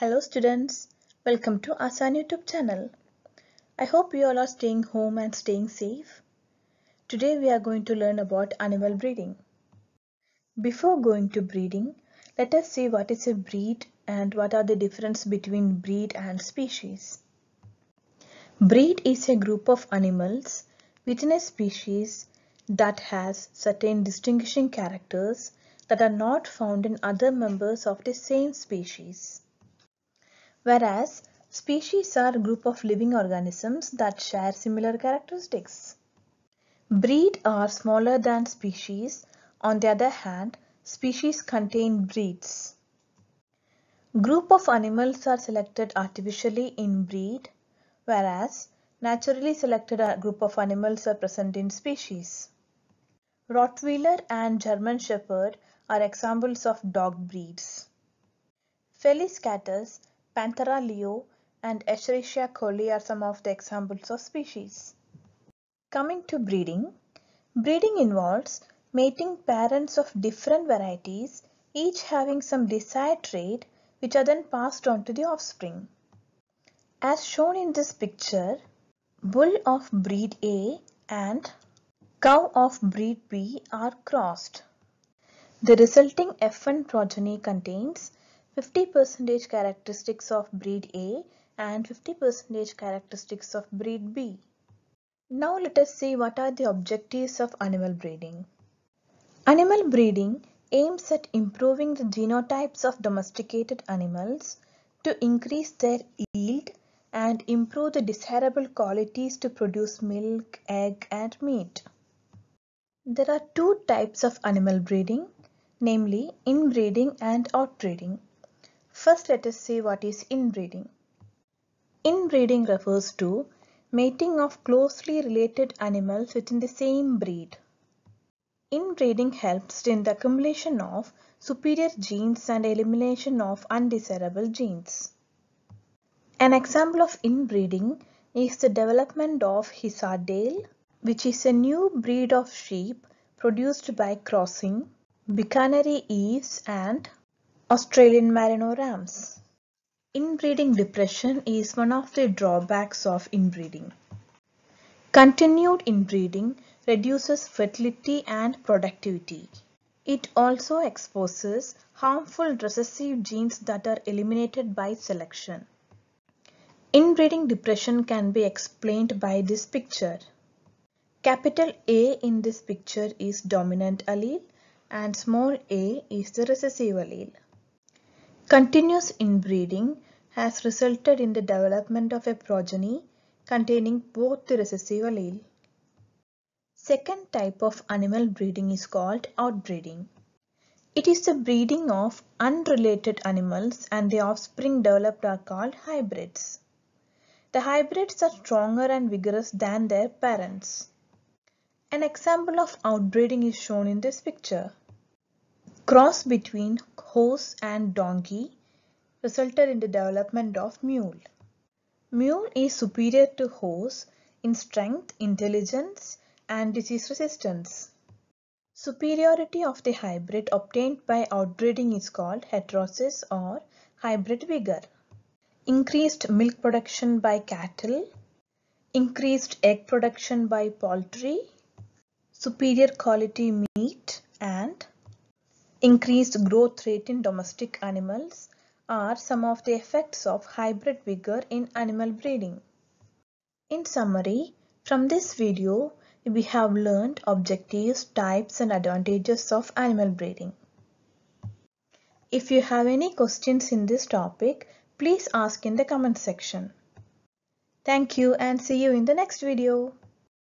Hello students, welcome to Asan YouTube channel. I hope you all are staying home and staying safe. Today we are going to learn about animal breeding. Before going to breeding, let us see what is a breed and what are the difference between breed and species. Breed is a group of animals within a species that has certain distinguishing characters that are not found in other members of the same species whereas species are a group of living organisms that share similar characteristics. Breed are smaller than species. On the other hand, species contain breeds. Group of animals are selected artificially in breed, whereas naturally selected group of animals are present in species. Rottweiler and German Shepherd are examples of dog breeds. Felis catus "Panthera leo" and "Escherichia coli" are some of the examples of species. Coming to breeding, breeding involves mating parents of different varieties each having some desired trait which are then passed on to the offspring. As shown in this picture, bull of breed A and cow of breed B are crossed. The resulting F1 progeny contains 50% characteristics of breed A and 50% characteristics of breed B. Now let us see what are the objectives of animal breeding. Animal breeding aims at improving the genotypes of domesticated animals to increase their yield and improve the desirable qualities to produce milk, egg and meat. There are two types of animal breeding, namely inbreeding and outbreeding. First let us see what is inbreeding. Inbreeding refers to mating of closely related animals within the same breed. Inbreeding helps in the accumulation of superior genes and elimination of undesirable genes. An example of inbreeding is the development of Hisardale, which is a new breed of sheep produced by crossing Bikaneri Eves and Australian merino rams. Inbreeding depression is one of the drawbacks of inbreeding. Continued inbreeding reduces fertility and productivity. It also exposes harmful recessive genes that are eliminated by selection. Inbreeding depression can be explained by this picture. Capital A in this picture is dominant allele and small a is the recessive allele. Continuous inbreeding has resulted in the development of a progeny containing both the recessive allele. Second type of animal breeding is called outbreeding. It is the breeding of unrelated animals and the offspring developed are called hybrids. The hybrids are stronger and vigorous than their parents. An example of outbreeding is shown in this picture cross between horse and donkey resulted in the development of mule. Mule is superior to horse in strength, intelligence and disease resistance. Superiority of the hybrid obtained by outbreeding is called heterosis or hybrid vigor. Increased milk production by cattle, increased egg production by poultry, superior quality meat and Increased growth rate in domestic animals are some of the effects of hybrid vigor in animal breeding. In summary, from this video, we have learned objectives, types and advantages of animal breeding. If you have any questions in this topic, please ask in the comment section. Thank you and see you in the next video.